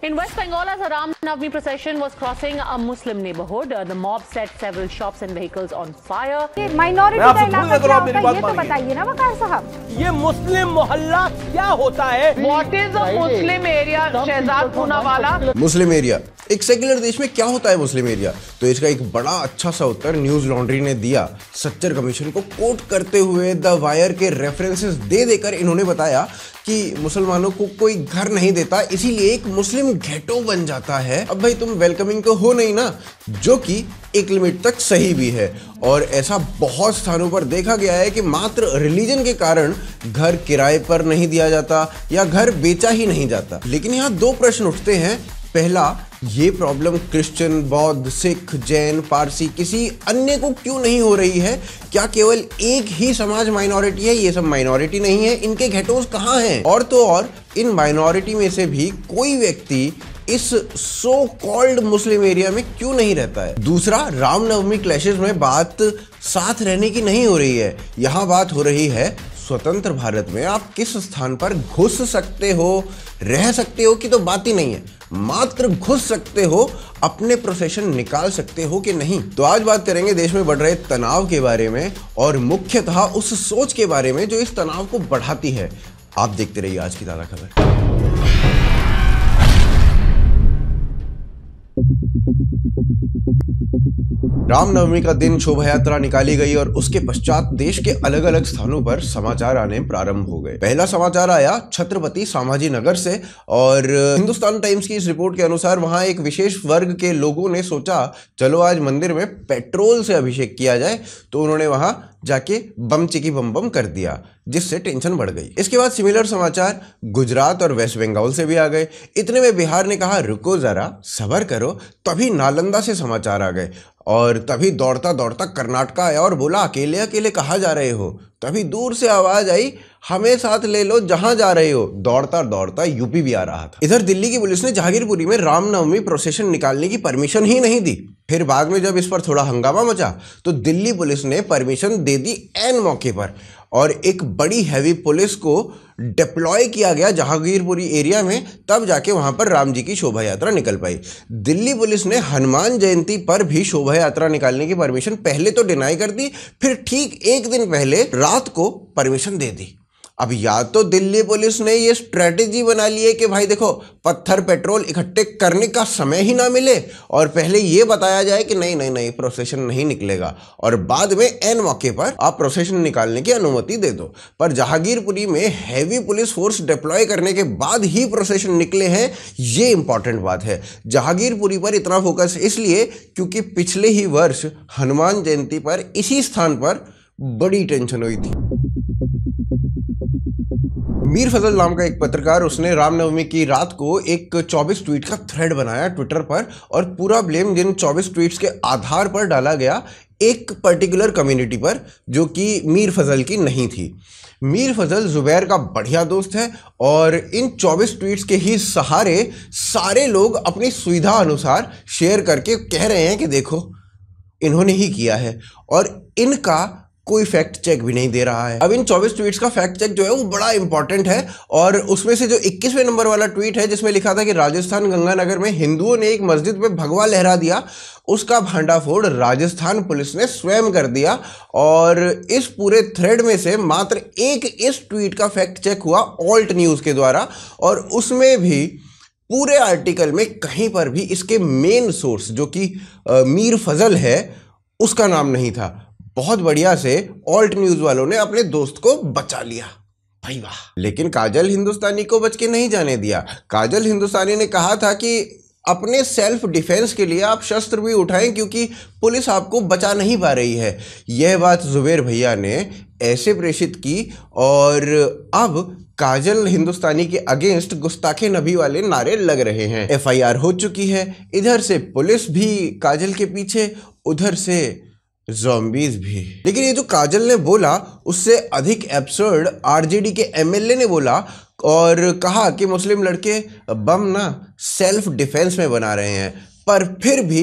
In West Bengal, as a Ram Navami procession was crossing a Muslim neighborhood, uh, the mob set several shops and vehicles on fire. Minority का इलाका क्या होता है ये तो बताइए ना वकार साहब ये मुस्लिम मोहल्ला क्या होता है what is a Muslim area Shahzad Poona वाला मुस्लिम एरिया एक सेक्युलर देश में क्या होता है मुस्लिम एरिया तो इसका एक बड़ा अच्छा सा उत्तर न्यूज लॉन्ड्री ने दिया सच्चर कमीशन को कोट करते हुए द वायर के रेफरेंसेस दे देकर इन्होंने बताया कि मुसलमानों को कोई घर नहीं देता इसीलिए एक मुस्लिम घेटो बन जाता है अब भाई तुम वेलकमिंग तो हो नहीं ना जो कि एक लिमिट तक सही भी है और ऐसा बहुत स्थानों पर देखा गया है कि मात्र रिलीजन के कारण घर किराए पर नहीं दिया जाता या घर बेचा ही नहीं जाता लेकिन यहाँ दो प्रश्न उठते हैं पहला ये प्रॉब्लम क्रिश्चियन बौद्ध सिख जैन पारसी किसी अन्य को क्यों नहीं हो रही है क्या केवल एक ही समाज माइनॉरिटी है ये सब माइनॉरिटी नहीं है इनके घेटोज कहाँ हैं और तो और इन माइनॉरिटी में से भी कोई व्यक्ति इस सो कॉल्ड मुस्लिम एरिया में क्यों नहीं रहता है दूसरा रामनवमी क्लैशेज में बात साथ रहने की नहीं हो रही है यहाँ बात हो रही है स्वतंत्र भारत में आप किस स्थान पर घुस सकते हो रह सकते हो कि तो बात ही नहीं है मात्र घुस सकते हो अपने प्रोफेशन निकाल सकते हो कि नहीं तो आज बात करेंगे देश में बढ़ रहे तनाव के बारे में और मुख्यतः उस सोच के बारे में जो इस तनाव को बढ़ाती है आप देखते रहिए आज की ताज़ा खबर रामनवमी का दिन शोभा यात्रा निकाली गई और उसके पश्चात देश के अलग अलग स्थानों पर समाचार आने प्रारंभ हो गए पहला समाचार आया छत्रपति सामाजी नगर से और हिंदुस्तान टाइम्स की इस रिपोर्ट के अनुसार वहां एक विशेष वर्ग के लोगों ने सोचा चलो आज मंदिर में पेट्रोल से अभिषेक किया जाए तो उन्होंने वहां जाके बम चिकी बम बम कर दिया जिससे टेंशन बढ़ गई इसके बाद सिमिलर समाचार गुजरात और वेस्ट बंगाल से भी आ गए इतने में बिहार ने कहा रुको जरा सबर करो तभी नालंदा से समाचार आ गए और तभी दौड़ता दौड़ता कर्नाटका आया और बोला अकेले अकेले कहाँ जा रहे हो तभी दूर से आवाज आई हमें साथ ले लो जहां जा रहे हो दौड़ता दौड़ता यूपी भी आ रहा था इधर दिल्ली की पुलिस ने जहांगीरपुरी में रामनवमी प्रोसेशन निकालने की परमिशन ही नहीं दी फिर बाद में जब इस पर थोड़ा हंगामा मचा तो दिल्ली पुलिस ने परमिशन दे दी एन मौके पर और एक बड़ी हैवी पुलिस को डिप्लॉय किया गया जहांगीरपुरी एरिया में तब जाके वहां पर राम जी की शोभा यात्रा निकल पाई दिल्ली पुलिस ने हनुमान जयंती पर भी शोभा यात्रा निकालने की परमिशन पहले तो डिनाई कर दी फिर ठीक एक दिन पहले रात को परमिशन दे दी अब या तो दिल्ली पुलिस ने ये स्ट्रेटेजी बना ली है कि भाई देखो पत्थर पेट्रोल इकट्ठे करने का समय ही ना मिले और पहले ये बताया जाए कि नहीं नहीं नहीं प्रोसेशन नहीं निकलेगा और बाद में एन मौके पर आप प्रोसेशन निकालने की अनुमति दे दो पर जहांगीरपुरी में हैवी पुलिस फोर्स डिप्लॉय करने के बाद ही प्रोसेशन निकले हैं ये इंपॉर्टेंट बात है जहांगीरपुरी पर इतना फोकस इसलिए क्योंकि पिछले ही वर्ष हनुमान जयंती पर इसी स्थान पर बड़ी टेंशन हुई थी मीर फजल नाम का एक पत्रकार उसने रामनवमी की रात को एक 24 ट्वीट का थ्रेड बनाया ट्विटर पर और पूरा ब्लेम जिन 24 ट्वीट्स के आधार पर डाला गया एक पर्टिकुलर कम्युनिटी पर जो कि मीर फजल की नहीं थी मीर फजल ज़ुबैर का बढ़िया दोस्त है और इन 24 ट्वीट्स के ही सहारे सारे लोग अपनी सुविधा अनुसार शेयर करके कह रहे हैं कि देखो इन्होंने ही किया है और इनका कोई फैक्ट चेक भी नहीं दे रहा है अब इन 24 ट्वीट्स का फैक्ट चेक जो है वो बड़ा इंपॉर्टेंट है और उसमें से जो 21वें नंबर वाला ट्वीट है जिसमें लिखा था कि राजस्थान गंगानगर में हिंदुओं ने एक मस्जिद में भगवा लहरा दिया उसका भांडाफोड़ राजस्थान पुलिस ने स्वयं कर दिया और इस पूरे थ्रेड में से मात्र एक इस ट्वीट का फैक्ट चेक हुआ ऑल्ट न्यूज़ के द्वारा और उसमें भी पूरे आर्टिकल में कहीं पर भी इसके मेन सोर्स जो कि मीर फजल है उसका नाम नहीं था बहुत बढ़िया से ऑल्ट न्यूज वालों ने अपने दोस्त को बचा लिया भाई वाह लेकिन काजल हिंदुस्तानी को बच के नहीं जाने दिया काजल हिंदुस्तानी ने कहा था कि अपने सेल्फ डिफेंस के लिए आप शस्त्र भी उठाएं क्योंकि पुलिस आपको बचा नहीं पा रही है यह बात जुबेर भैया ने ऐसे प्रेषित की और अब काजल हिंदुस्तानी के अगेंस्ट गुस्ताखे नबी वाले नारे लग रहे हैं एफआईआर हो चुकी है इधर से पुलिस भी काजल के पीछे उधर से जोम्बीज भी लेकिन ये जो काजल ने बोला उससे अधिक एब्सर्ड आरजेडी के एमएलए ने बोला और कहा कि मुस्लिम लड़के बम ना सेल्फ डिफेंस में बना रहे हैं पर फिर भी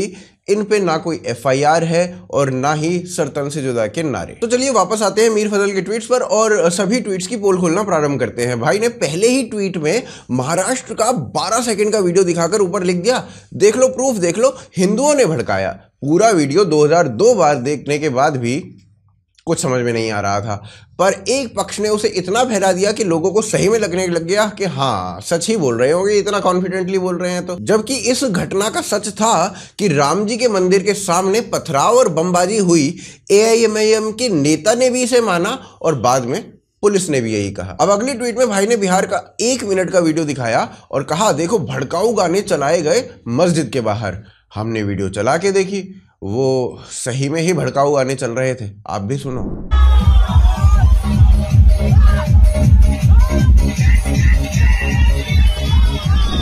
इन पे ना कोई एफआईआर है और ना ही सरतन से जुदा के नारे तो चलिए वापस आते हैं मीर फजल के ट्वीट्स पर और सभी ट्वीट्स की पोल खोलना प्रारंभ करते हैं भाई ने पहले ही ट्वीट में महाराष्ट्र का 12 सेकंड का वीडियो दिखाकर ऊपर लिख दिया देख लो प्रूफ देख लो हिंदुओं ने भड़काया पूरा वीडियो 2002 बार देखने के बाद भी कुछ समझ में नहीं आ रहा था पर एक पक्ष ने उसे इतना फैला दिया कि लोगों को सही में लगने लग गया कि हाँ सच ही बोल रहे होंगे इतना कॉन्फिडेंटली बोल रहे हैं तो जबकि इस घटना का सच था कि राम जी के मंदिर के सामने पथराव और बमबाजी हुई ए के नेता ने भी इसे माना और बाद में पुलिस ने भी यही कहा अब अगली ट्वीट में भाई ने बिहार का एक मिनट का वीडियो दिखाया और कहा देखो भड़काऊ गाने चलाए गए मस्जिद के बाहर हमने वीडियो चला के देखी वो सही में ही भड़काऊ गाने चल रहे थे आप भी सुनो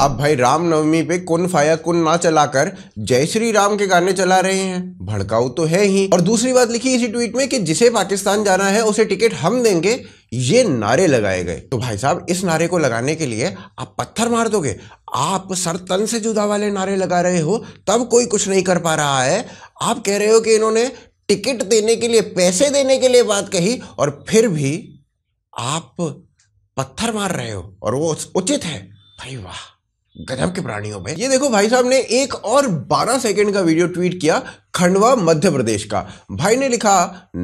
अब भाई रामनवमी पे कुन फाया कुन ना चलाकर जय श्री राम के गाने चला रहे हैं भड़काऊ तो है ही और दूसरी बात लिखी इसी ट्वीट में कि जिसे पाकिस्तान जाना है उसे टिकट हम देंगे ये नारे लगाए गए तो भाई साहब इस नारे को लगाने के लिए आप पत्थर मार दोगे आप सर तन से जुदा वाले नारे लगा रहे हो तब कोई कुछ नहीं कर पा रहा है आप कह रहे हो कि इन्होंने टिकट देने के लिए पैसे देने के लिए बात कही और फिर भी आप पत्थर मार रहे हो और वो उचित है भाई वाह गजब के प्राणियों में ये देखो भाई साहब ने एक और 12 सेकंड का वीडियो ट्वीट किया खंडवा मध्य प्रदेश का भाई ने लिखा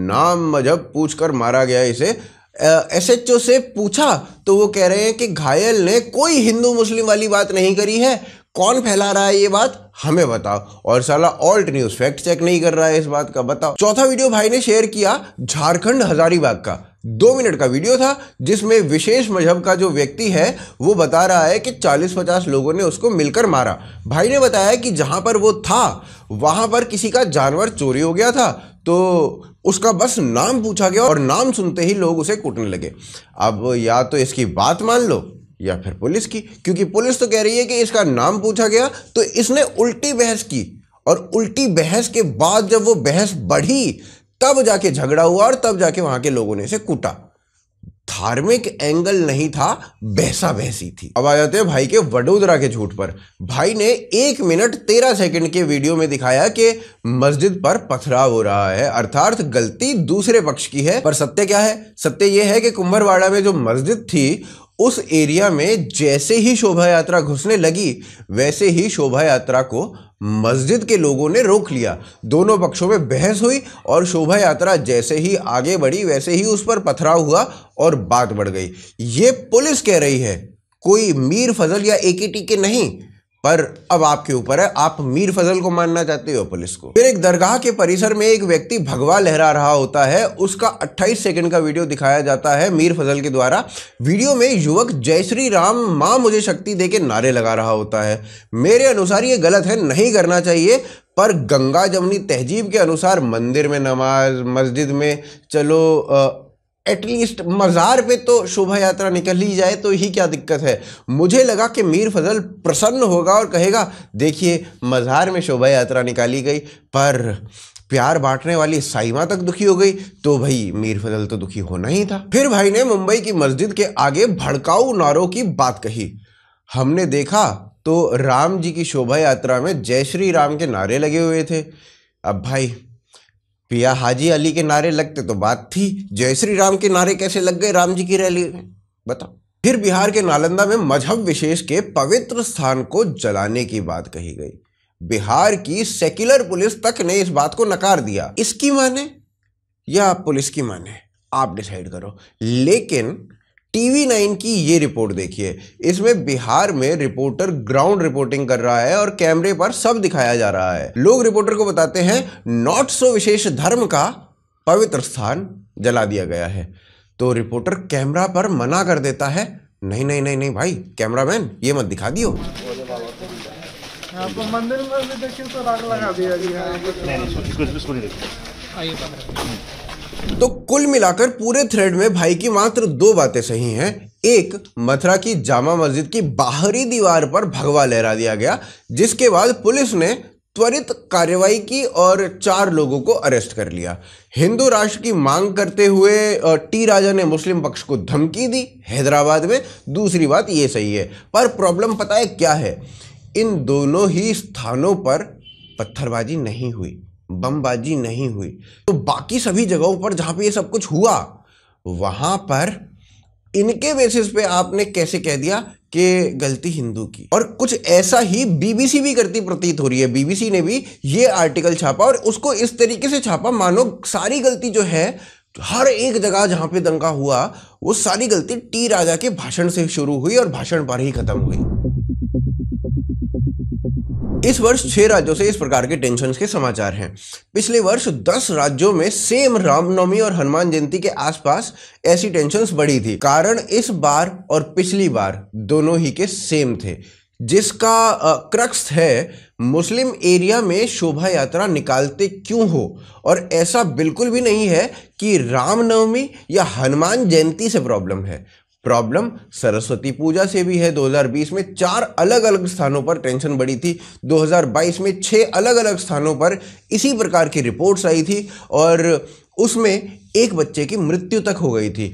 नाम मजहब पूछकर मारा गया इसे एसएचओ से पूछा तो वो कह रहे हैं कि घायल ने कोई हिंदू मुस्लिम वाली बात नहीं करी है कौन फैला रहा है ये बात हमें बताओ और साला ऑल्ट न्यूज फैक्ट चेक नहीं कर रहा है इस बात का बताओ चौथा वीडियो भाई ने शेयर किया झारखंड हजारीबाग का दो मिनट का वीडियो था जिसमें विशेष मजहब का जो व्यक्ति है वो बता रहा है कि 40-50 लोगों ने उसको मिलकर मारा भाई ने बताया कि जहां पर वो था वहां पर किसी का जानवर चोरी हो गया था तो उसका बस नाम पूछा गया और नाम सुनते ही लोग उसे कूटने लगे अब या तो इसकी बात मान लो या फिर पुलिस की क्योंकि पुलिस तो कह रही है कि इसका नाम पूछा गया तो इसने उल्टी बहस की और उल्टी बहस के बाद जब वो बहस बढ़ी तब जाके झगड़ा हुआ और तब जाके वहां के लोगों ने इसे कूटा धार्मिक एंगल नहीं था बहसा बहसी थी अब आ जाते हैं भाई के वडोदरा के झूठ पर भाई ने एक मिनट तेरह सेकंड के वीडियो में दिखाया कि मस्जिद पर पथराव हो रहा है अर्थात गलती दूसरे पक्ष की है पर सत्य क्या है सत्य यह है कि कुंभरवाड़ा में जो मस्जिद थी उस एरिया में जैसे ही शोभा यात्रा घुसने लगी वैसे ही शोभा यात्रा को मस्जिद के लोगों ने रोक लिया दोनों पक्षों में बहस हुई और शोभा यात्रा जैसे ही आगे बढ़ी वैसे ही उस पर पथराव हुआ और बात बढ़ गई ये पुलिस कह रही है कोई मीर फजल या एकेटी के नहीं पर अब आपके ऊपर है आप मीर फजल को मानना चाहते हो पुलिस को फिर एक दरगाह के परिसर में एक व्यक्ति भगवा लहरा रहा होता है उसका 28 सेकंड का वीडियो दिखाया जाता है मीर फजल के द्वारा वीडियो में युवक जय श्री राम माँ मुझे शक्ति दे के नारे लगा रहा होता है मेरे अनुसार ये गलत है नहीं करना चाहिए पर गंगा जमनी तहजीब के अनुसार मंदिर में नमाज मस्जिद में चलो आ, एटलीस्ट मज़ार पे तो शोभा यात्रा निकल ही जाए तो ही क्या दिक्कत है मुझे लगा कि मीर फजल प्रसन्न होगा और कहेगा देखिए मज़ार में शोभा यात्रा निकाली गई पर प्यार बांटने वाली साइमा तक दुखी हो गई तो भाई मीर फजल तो दुखी होना ही था फिर भाई ने मुंबई की मस्जिद के आगे भड़काऊ नारों की बात कही हमने देखा तो राम जी की शोभा यात्रा में जय श्री राम के नारे लगे हुए थे अब भाई पिया हाजी अली के नारे लगते तो बात थी जय श्री राम के नारे कैसे लग गए राम जी की रैली में बताओ फिर बिहार के नालंदा में मजहब विशेष के पवित्र स्थान को जलाने की बात कही गई बिहार की सेक्युलर पुलिस तक ने इस बात को नकार दिया इसकी माने या पुलिस की माने आप डिसाइड करो लेकिन टीवी नाइन की ये रिपोर्ट देखिए इसमें बिहार में रिपोर्टर ग्राउंड रिपोर्टिंग कर रहा है और कैमरे पर सब दिखाया जा रहा है लोग रिपोर्टर को बताते हैं नॉट सो विशेष धर्म का पवित्र स्थान जला दिया गया है तो रिपोर्टर कैमरा पर मना कर देता है नहीं नहीं नहीं नहीं भाई कैमरामैन ये मत दिखा दियो मंदिर में भी देखिए तो राग लगा दिया गया तो कुल मिलाकर पूरे थ्रेड में भाई की मात्र दो बातें सही हैं एक मथुरा की जामा मस्जिद की बाहरी दीवार पर भगवा लहरा दिया गया जिसके बाद पुलिस ने त्वरित कार्रवाई की और चार लोगों को अरेस्ट कर लिया हिंदू राष्ट्र की मांग करते हुए टी राजा ने मुस्लिम पक्ष को धमकी दी हैदराबाद में दूसरी बात ये सही है पर प्रॉब्लम पता है क्या है इन दोनों ही स्थानों पर पत्थरबाजी नहीं हुई बमबाजी नहीं हुई तो बाकी सभी जगहों पर जहां पे ये सब कुछ हुआ वहां पर इनके बेसिस पे आपने कैसे कह दिया कि गलती हिंदू की और कुछ ऐसा ही बीबीसी भी करती प्रतीत हो रही है बीबीसी ने भी ये आर्टिकल छापा और उसको इस तरीके से छापा मानो सारी गलती जो है हर एक जगह जहां पे दंगा हुआ वो सारी गलती टी राजा के भाषण से शुरू हुई और भाषण पर ही खत्म हुई इस वर्ष छह राज्यों से इस प्रकार के टेंशन के समाचार हैं पिछले वर्ष दस राज्यों में सेम रामनवमी और हनुमान जयंती के आसपास ऐसी टेंशन बढ़ी थी कारण इस बार और पिछली बार दोनों ही के सेम थे जिसका क्रक्स है मुस्लिम एरिया में शोभा यात्रा निकालते क्यों हो और ऐसा बिल्कुल भी नहीं है कि रामनवमी या हनुमान जयंती से प्रॉब्लम है प्रॉब्लम सरस्वती पूजा से भी है 2020 में चार अलग अलग स्थानों पर टेंशन बढ़ी थी 2022 में छः अलग अलग स्थानों पर इसी प्रकार की रिपोर्ट्स आई थी और उसमें एक बच्चे की मृत्यु तक हो गई थी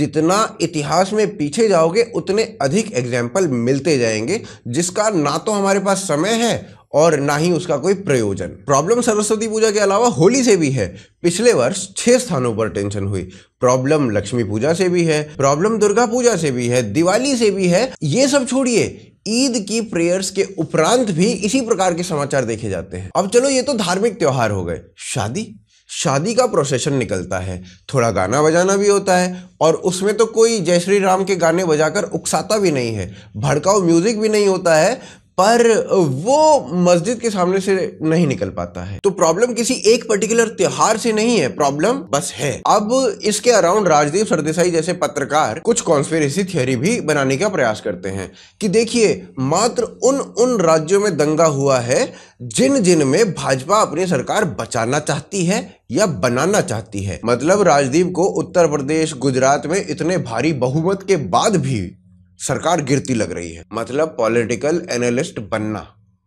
जितना इतिहास में पीछे जाओगे उतने अधिक एग्जाम्पल मिलते जाएंगे जिसका ना तो हमारे पास समय है और ना ही उसका कोई प्रयोजन प्रॉब्लम सरस्वती पूजा के अलावा होली से भी है पिछले वर्ष छह स्थानों पर टेंशन हुई प्रॉब्लम लक्ष्मी पूजा से भी है प्रॉब्लम दुर्गा पूजा से भी है दिवाली से भी है ये सब छोड़िए ईद की प्रेयर्स के उपरांत भी इसी प्रकार के समाचार देखे जाते हैं अब चलो ये तो धार्मिक त्योहार हो गए शादी शादी का प्रोसेशन निकलता है थोड़ा गाना बजाना भी होता है और उसमें तो कोई जय श्री राम के गाने बजाकर उकसाता भी नहीं है भड़काऊ म्यूजिक भी नहीं होता है पर वो मस्जिद के सामने से नहीं निकल पाता है तो प्रॉब्लम किसी एक पर्टिकुलर त्योहार से नहीं है प्रॉब्लम बस है अब इसके अराउंड राजदीप सरदेसाई जैसे पत्रकार कुछ कॉन्स्पेरेसी थियोरी भी बनाने का प्रयास करते हैं कि देखिए मात्र उन उन राज्यों में दंगा हुआ है जिन जिन में भाजपा अपनी सरकार बचाना चाहती है या बनाना चाहती है मतलब राजदीप को उत्तर प्रदेश गुजरात में इतने भारी बहुमत के बाद भी सरकार गिरती लग रही है मतलब पॉलिटिकल एनालिस्ट बनना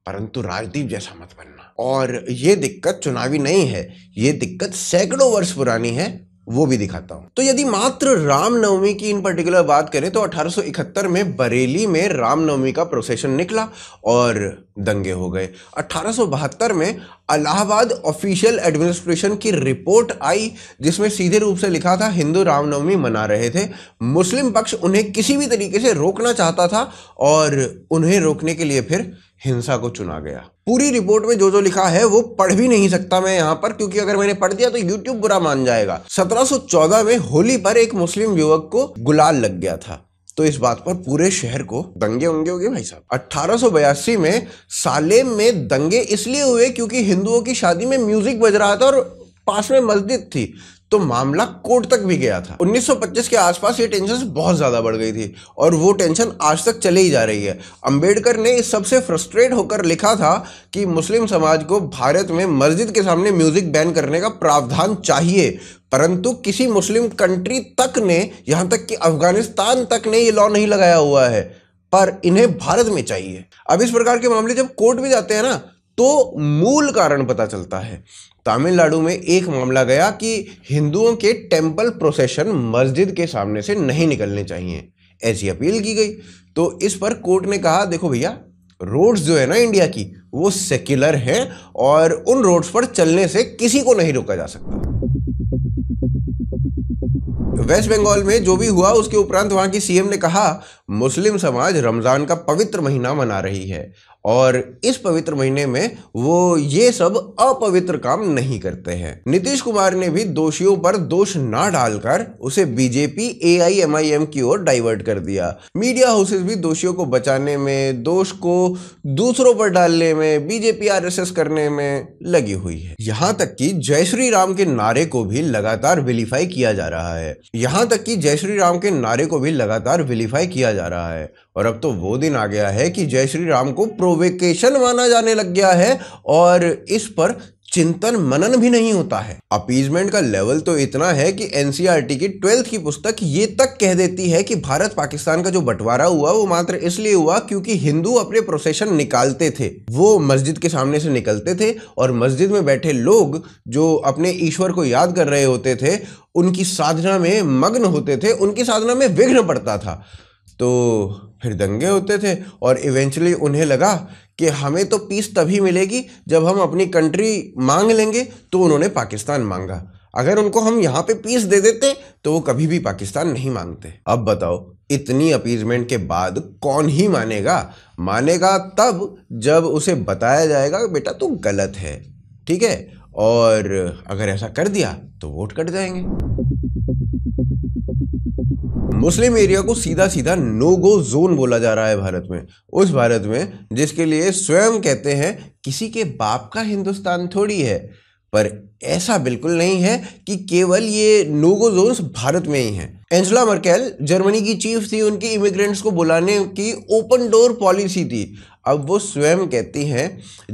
परंतु राजदीप जैसा मत बनना और ये दिक्कत चुनावी नहीं है ये दिक्कत सैकड़ों वर्ष पुरानी है वो भी दिखाता हूं तो यदि मात्र रामनवमी की इन पर्टिकुलर बात करें तो 1871 में बरेली में रामनवमी का प्रोसेशन निकला और दंगे हो गए 1872 में अलाहाबाद ऑफिशियल एडमिनिस्ट्रेशन की रिपोर्ट आई जिसमें सीधे रूप से लिखा था हिंदू रामनवमी मना रहे थे मुस्लिम पक्ष उन्हें किसी भी तरीके से रोकना चाहता था और उन्हें रोकने के लिए फिर हिंसा को चुना गया पूरी रिपोर्ट में जो जो लिखा है वो पढ़ भी नहीं सकता मैं यहाँ पर क्योंकि अगर मैंने पढ़ दिया तो यूट्यूब बुरा मान जाएगा 1714 में होली पर एक मुस्लिम युवक को गुलाल लग गया था तो इस बात पर पूरे शहर को दंगे होंगे होंगे भाई साहब 1882 में सालेम में दंगे इसलिए हुए क्योंकि हिंदुओं की शादी में म्यूजिक बज रहा था और पास में मस्जिद थी तो मामला कोर्ट तक भी गया था 1925 के आसपास ये टेंशन बहुत ज़्यादा बढ़ गई थी और वो टेंशन आज तक चले ही जा रही है अंबेडकर ने इस सबसे फ्रस्ट्रेट होकर लिखा था कि मुस्लिम समाज को भारत में मस्जिद के सामने म्यूज़िक बैन करने का प्रावधान चाहिए परंतु किसी मुस्लिम कंट्री तक ने यहाँ तक कि अफगानिस्तान तक ने ये लॉ नहीं लगाया हुआ है पर इन्हें भारत में चाहिए अब इस प्रकार के मामले जब कोर्ट में जाते हैं ना तो मूल कारण पता चलता है तमिलनाडु में एक मामला गया कि हिंदुओं के टेम्पल प्रोसेशन मस्जिद के सामने से नहीं निकलने चाहिए ऐसी अपील की गई तो इस पर कोर्ट ने कहा देखो भैया रोड्स जो है ना इंडिया की वो सेक्युलर है और उन रोड्स पर चलने से किसी को नहीं रोका जा सकता वेस्ट बंगाल में जो भी हुआ उसके उपरांत वहां की सीएम ने कहा मुस्लिम समाज रमज़ान का पवित्र महीना मना रही है और इस पवित्र महीने में वो ये सब अपवित्र काम नहीं करते हैं नीतीश कुमार ने भी दोषियों पर दोष ना डालकर उसे बीजेपी एआईएमआईएम की ओर डाइवर्ट कर दिया मीडिया हाउसेस भी दोषियों को बचाने में दोष को दूसरों पर डालने में बीजेपी आरएसएस करने में लगी हुई है यहाँ तक कि जय श्री राम के नारे को भी लगातार विलीफाई किया जा रहा है यहाँ तक कि जय श्री राम के नारे को भी लगातार विलीफाई किया जा जा रहा है और अब तो वो दिन आ गया है कि जय श्री राम को प्रोवेकेशन माना जाने लग गया है और इस पर चिंतन मनन भी नहीं होता है अपीजमेंट का लेवल तो इतना है कि एनसीईआरटी e की ट्वेल्थ की पुस्तक ये तक कह देती है कि भारत पाकिस्तान का जो बंटवारा हुआ वो मात्र इसलिए हुआ क्योंकि हिंदू अपने प्रोसेशन निकालते थे वो मस्जिद के सामने से निकलते थे और मस्जिद में बैठे लोग जो अपने ईश्वर को याद कर रहे होते थे उनकी साधना में मग्न होते थे उनकी साधना में विघ्न पड़ता था तो फिर दंगे होते थे और इवेंचुअली उन्हें लगा कि हमें तो पीस तभी मिलेगी जब हम अपनी कंट्री मांग लेंगे तो उन्होंने पाकिस्तान मांगा अगर उनको हम यहाँ पे पीस दे देते तो वो कभी भी पाकिस्तान नहीं मांगते अब बताओ इतनी अपीजमेंट के बाद कौन ही मानेगा मानेगा तब जब उसे बताया जाएगा बेटा तू गलत है ठीक है और अगर ऐसा कर दिया तो वोट कट जाएंगे मुस्लिम एरिया को सीधा सीधा नो गो जोन बोला जा रहा है भारत में उस भारत में जिसके लिए स्वयं कहते हैं किसी के बाप का हिंदुस्तान थोड़ी है पर ऐसा बिल्कुल नहीं है कि केवल ये नोगो जोन भारत में ही हैं एंजला मर्केल जर्मनी की चीफ थी उनके इमिग्रेंट्स को बुलाने की ओपन डोर पॉलिसी थी अब वो स्वयं कहती है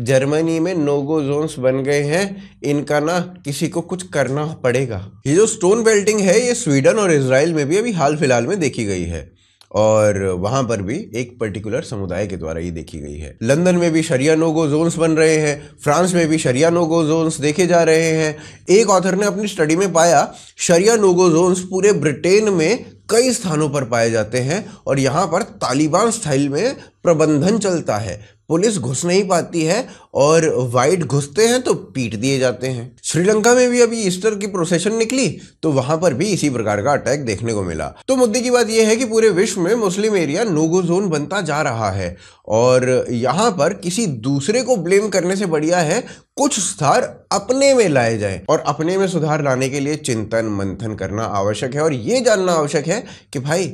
जर्मनी में नोगो जोन्स बन गए हैं इनका ना किसी को कुछ करना पड़ेगा ये जो स्टोन बेल्टिंग है ये स्वीडन और इसराइल में भी अभी हाल फिलहाल में देखी गई है और वहां पर भी एक पर्टिकुलर समुदाय के द्वारा ये देखी गई है लंदन में भी शरिया नोगो जोन्स बन रहे हैं फ्रांस में भी शरिया नोगो जोन्स देखे जा रहे हैं एक ऑथर ने अपनी स्टडी में पाया शरिया नोगो जोन्स पूरे ब्रिटेन में कई स्थानों पर पाए जाते हैं और यहाँ पर तालिबान स्टाइल में प्रबंधन चलता है पुलिस घुस नहीं पाती है और वाइट घुसते हैं तो पीट दिए जाते हैं श्रीलंका में भी अभी ईस्टर की प्रोसेशन निकली तो वहां पर भी इसी प्रकार का अटैक देखने को मिला तो मुद्दे की बात यह है कि पूरे विश्व में मुस्लिम एरिया नोगो जोन बनता जा रहा है और यहां पर किसी दूसरे को ब्लेम करने से बढ़िया है कुछ सुधार अपने में लाए जाए और अपने में सुधार लाने के लिए चिंतन मंथन करना आवश्यक है और ये जानना आवश्यक है कि भाई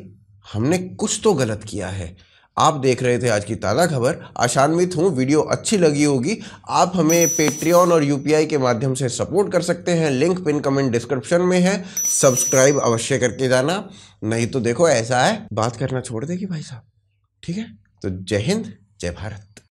हमने कुछ तो गलत किया है आप देख रहे थे आज की ताज़ा खबर आशान्वित हूँ वीडियो अच्छी लगी होगी आप हमें पेट्रियन और यूपीआई के माध्यम से सपोर्ट कर सकते हैं लिंक पिन कमेंट डिस्क्रिप्शन में है सब्सक्राइब अवश्य करके जाना नहीं तो देखो ऐसा है बात करना छोड़ देगी भाई साहब ठीक है तो जय हिंद जय भारत